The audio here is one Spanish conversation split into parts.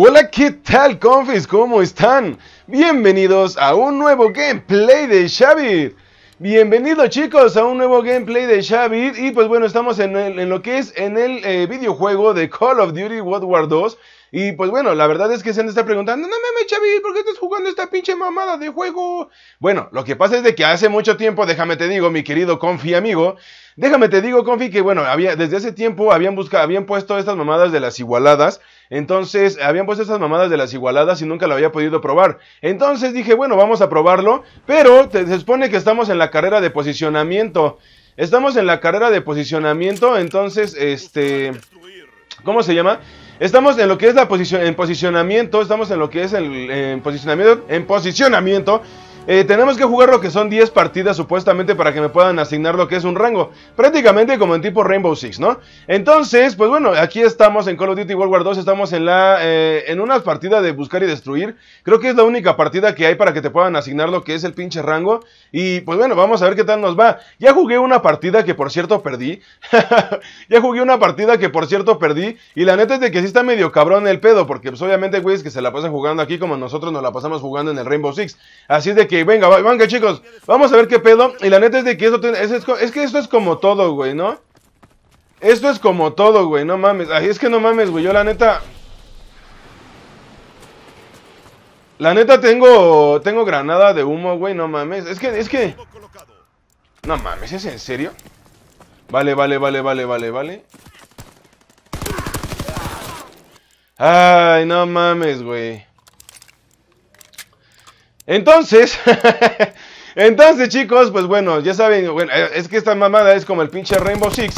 Hola, ¿qué tal, confis? ¿Cómo están? Bienvenidos a un nuevo gameplay de Xavi. Bienvenidos chicos a un nuevo gameplay de Xavi y pues bueno estamos en, lo que es en el eh, videojuego de Call of Duty World War 2 y pues bueno, la verdad es que se han de preguntando, no mames, Chavi, ¿por qué estás jugando esta pinche mamada de juego? Bueno, lo que pasa es de que hace mucho tiempo, déjame te digo, mi querido confi amigo, déjame te digo, confi, que bueno, había, desde hace tiempo habían buscado, habían puesto estas mamadas de las igualadas. Entonces, habían puesto estas mamadas de las igualadas y nunca lo había podido probar. Entonces dije, bueno, vamos a probarlo, pero te, se supone que estamos en la carrera de posicionamiento. Estamos en la carrera de posicionamiento, entonces, este... ¿Cómo se llama? Estamos en lo que es la posición, en posicionamiento, estamos en lo que es el posicionamiento, en posicionamiento. Eh, tenemos que jugar lo que son 10 partidas supuestamente para que me puedan asignar lo que es un rango. Prácticamente como en tipo Rainbow Six, ¿no? Entonces, pues bueno, aquí estamos en Call of Duty World War 2. Estamos en, la, eh, en una partida de buscar y destruir. Creo que es la única partida que hay para que te puedan asignar lo que es el pinche rango. Y pues bueno, vamos a ver qué tal nos va. Ya jugué una partida que por cierto perdí. ya jugué una partida que por cierto perdí. Y la neta es de que sí está medio cabrón el pedo. Porque pues obviamente, es que se la pasan jugando aquí como nosotros nos la pasamos jugando en el Rainbow Six. Así es de que, venga, venga chicos, vamos a ver qué pedo. Y la neta es de que esto es, que esto es como todo, güey, ¿no? Esto es como todo, güey, no mames. Ay, es que no mames, güey. Yo la neta, La neta tengo tengo granada de humo, güey, no mames. Es que es que No mames, ¿es en serio? Vale, vale, vale, vale, vale, vale. Ay, no mames, güey. Entonces, entonces, chicos, pues bueno, ya saben, eh, es que esta mamada es como el pinche Rainbow Six.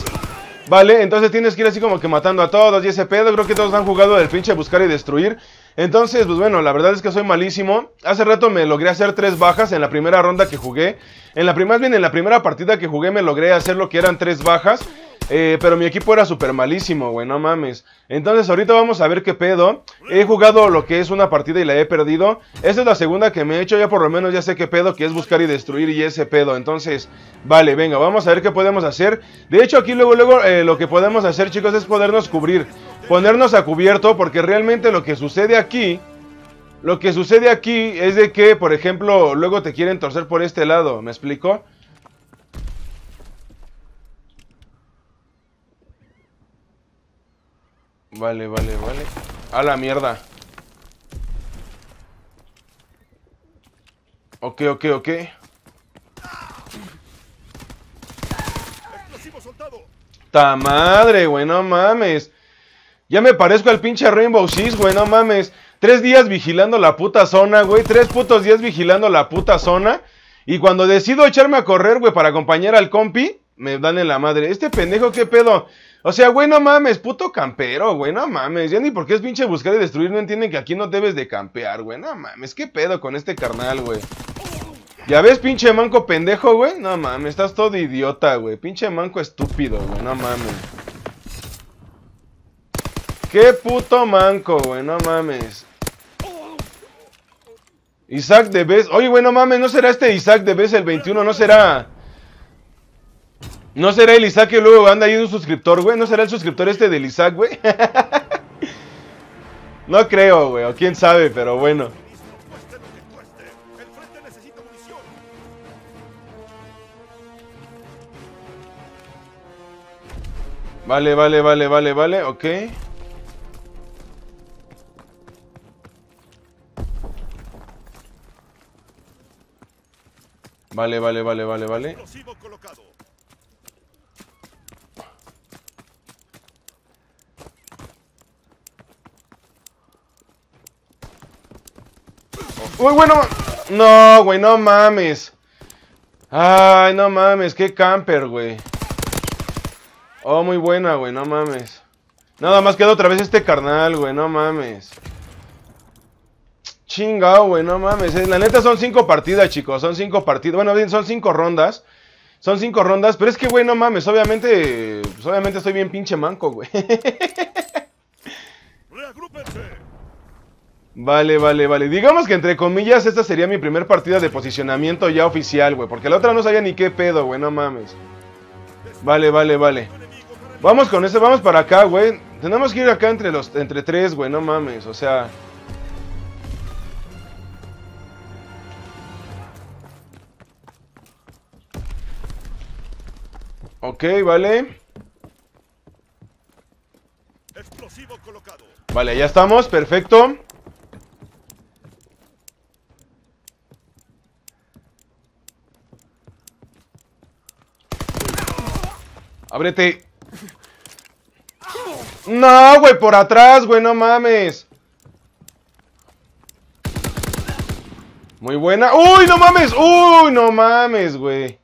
Vale, entonces tienes que ir así como que matando a todos y ese pedo. Creo que todos han jugado del pinche buscar y destruir. Entonces, pues bueno, la verdad es que soy malísimo. Hace rato me logré hacer tres bajas en la primera ronda que jugué. En la primera, bien, en la primera partida que jugué me logré hacer lo que eran tres bajas. Eh, pero mi equipo era súper malísimo, güey, no mames. Entonces ahorita vamos a ver qué pedo. He jugado lo que es una partida y la he perdido. Esta es la segunda que me he hecho, ya por lo menos ya sé qué pedo, que es buscar y destruir y ese pedo. Entonces, vale, venga, vamos a ver qué podemos hacer. De hecho, aquí luego, luego, eh, lo que podemos hacer, chicos, es podernos cubrir ponernos a cubierto porque realmente lo que sucede aquí, lo que sucede aquí es de que, por ejemplo, luego te quieren torcer por este lado, ¿me explico? Vale, vale, vale. A la mierda. Ok, ok, ok. ¡Ta madre, güey! No mames. Ya me parezco al pinche Rainbow Six, güey, no mames. Tres días vigilando la puta zona, güey. Tres putos días vigilando la puta zona. Y cuando decido echarme a correr, güey, para acompañar al compi, me dan en la madre. Este pendejo, ¿qué pedo? O sea, güey, no mames, puto campero, güey, no mames. Ya ni por qué es pinche buscar y destruir, no entienden que aquí no debes de campear, güey. No mames, ¿qué pedo con este carnal, güey? Ya ves, pinche manco pendejo, güey. No mames, estás todo idiota, güey. Pinche manco estúpido, güey, no mames. Qué puto manco, güey, no mames. Isaac de Bess. Oye, güey, no mames, ¿no será este Isaac de Bess el 21? ¿No será? ¿No será el Isaac que luego anda ahí un suscriptor, güey? ¿No será el suscriptor este del Isaac, güey? no creo, güey, o quién sabe, pero bueno. Vale, vale, vale, vale, vale, ok. Vale, vale, vale, vale, vale. Uy, bueno. No, güey, no mames. Ay, no mames, qué camper, güey. Oh, muy buena, güey, no mames. Nada más queda otra vez este carnal, güey, no mames. Chinga, güey, no mames. Eh, la neta son cinco partidas, chicos. Son cinco partidas. Bueno, bien, son cinco rondas. Son cinco rondas. Pero es que, güey, no mames. Obviamente, pues, obviamente estoy bien pinche manco, güey. Vale, vale, vale. Digamos que entre comillas esta sería mi primer partida de posicionamiento ya oficial, güey. Porque la otra no sabía ni qué pedo, güey. No mames. Vale, vale, vale. Vamos con este, vamos para acá, güey. Tenemos que ir acá entre los, entre tres, güey. No mames, o sea... Ok, vale. Vale, ya estamos, perfecto. Ábrete. No, güey, por atrás, güey, no mames. Muy buena. ¡Uy, no mames! ¡Uy, no mames, güey!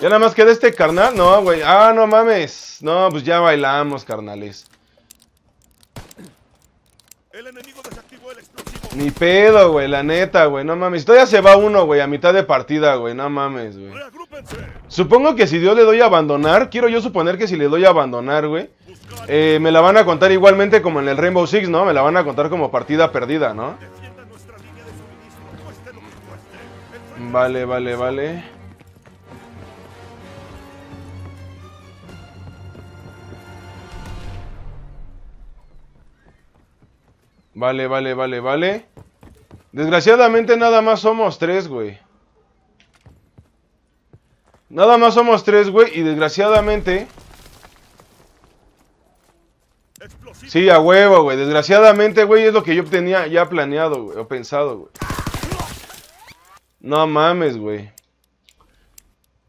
Ya nada más queda este carnal. No, güey. Ah, no mames. No, pues ya bailamos, carnales. El enemigo Ni pedo, güey. La neta, güey. No mames. Todavía se va uno, güey. A mitad de partida, güey. No mames, güey. Supongo que si yo le doy a abandonar. Quiero yo suponer que si le doy a abandonar, güey. Eh, me la van a contar igualmente como en el Rainbow Six, ¿no? Me la van a contar como partida perdida, ¿no? Vale, vale, vale. Vale, vale, vale, vale. Desgraciadamente nada más somos tres, güey. Nada más somos tres, güey, y desgraciadamente... Sí, a huevo, güey. Desgraciadamente, güey, es lo que yo tenía ya planeado, güey, o pensado, güey. No mames, güey.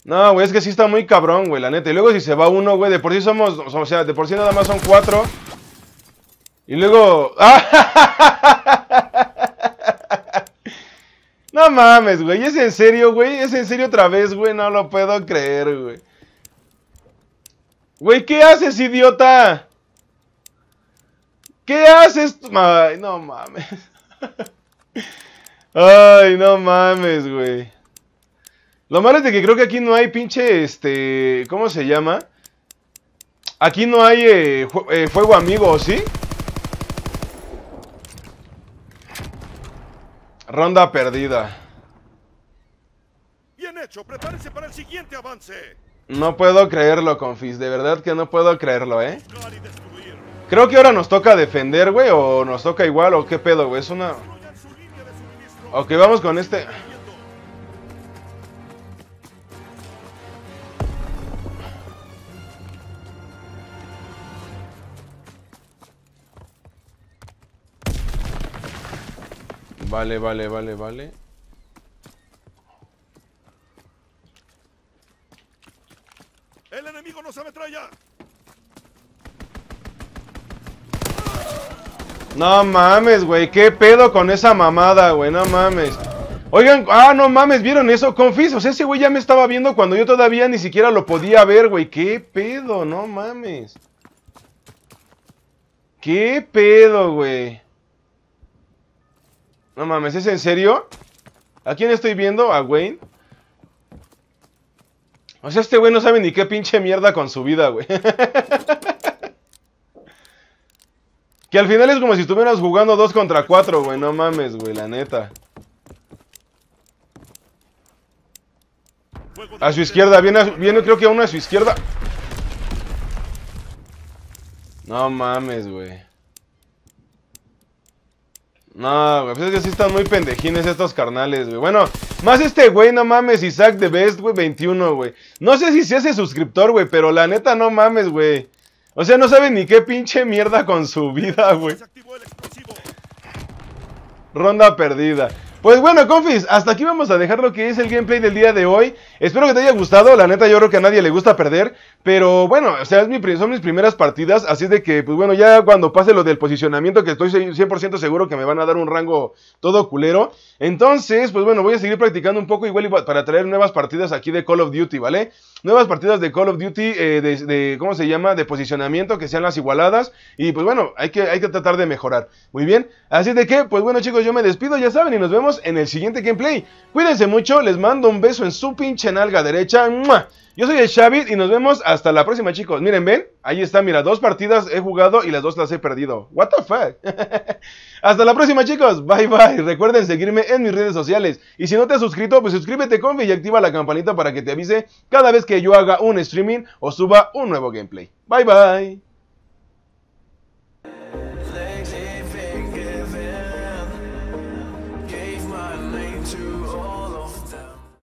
No, güey, es que sí está muy cabrón, güey, la neta. Y luego si se va uno, güey, de por sí somos... O sea, de por sí nada más son cuatro... Y luego. ¡ah! no mames, güey. ¿Es en serio, güey? ¿Es en serio otra vez, güey? No lo puedo creer, güey. Güey, ¿qué haces, idiota? ¿Qué haces? no mames. Ay, no mames, güey. Lo malo es de que creo que aquí no hay pinche, este, ¿cómo se llama? Aquí no hay eh, eh, fuego amigo, ¿sí? Ronda perdida. Bien hecho, prepárense para el siguiente avance. No puedo creerlo, Confis. De verdad que no puedo creerlo, ¿eh? Creo que ahora nos toca defender, güey. O nos toca igual, o qué pedo, güey. Es una... Ok, vamos con este... Vale, vale, vale, vale. ¡El enemigo nos ametralla! No mames, güey. ¿Qué pedo con esa mamada, güey? No mames. Oigan, ah, no mames, ¿vieron eso? confisos, ese güey ya me estaba viendo cuando yo todavía ni siquiera lo podía ver, güey. ¿Qué pedo? No mames. ¿Qué pedo, güey? No mames, ¿es en serio? ¿A quién estoy viendo? ¿A Wayne? O sea, este güey no sabe ni qué pinche mierda con su vida, güey. que al final es como si estuvieras jugando dos contra cuatro, güey. No mames, güey, la neta. A su izquierda, viene, viene creo que a uno a su izquierda. No mames, güey. No, güey, pues es que sí están muy pendejines estos carnales, güey. Bueno, más este güey, no mames, Isaac de Best, güey, 21, güey. No sé si se ese suscriptor, güey, pero la neta no mames, güey. O sea, no sabe ni qué pinche mierda con su vida, güey. Ronda perdida. Pues bueno, confis, hasta aquí vamos a dejar lo que es el gameplay del día de hoy. Espero que te haya gustado. La neta, yo creo que a nadie le gusta perder. Pero bueno, o sea, son mis primeras partidas. Así de que, pues bueno, ya cuando pase lo del posicionamiento, que estoy 100% seguro que me van a dar un rango todo culero. Entonces, pues bueno, voy a seguir practicando un poco igual para traer nuevas partidas aquí de Call of Duty, ¿vale? Nuevas partidas de Call of Duty, eh, ¿cómo se llama? De posicionamiento, que sean las igualadas. Y pues bueno, hay que, hay que tratar de mejorar. Muy bien. Así de que, pues bueno, chicos, yo me despido, ya saben, y nos vemos en el siguiente gameplay. Cuídense mucho, les mando un beso en su pinche Alga derecha. Yo soy el Xavit y nos vemos hasta la próxima, chicos. Miren, ven, ahí está, mira, dos partidas he jugado y las dos las he perdido. What the fuck? hasta la próxima, chicos. Bye bye. Recuerden seguirme en mis redes sociales. Y si no te has suscrito, pues suscríbete, confi, y activa la campanita para que te avise cada vez que yo haga un streaming o suba un nuevo gameplay. Bye bye.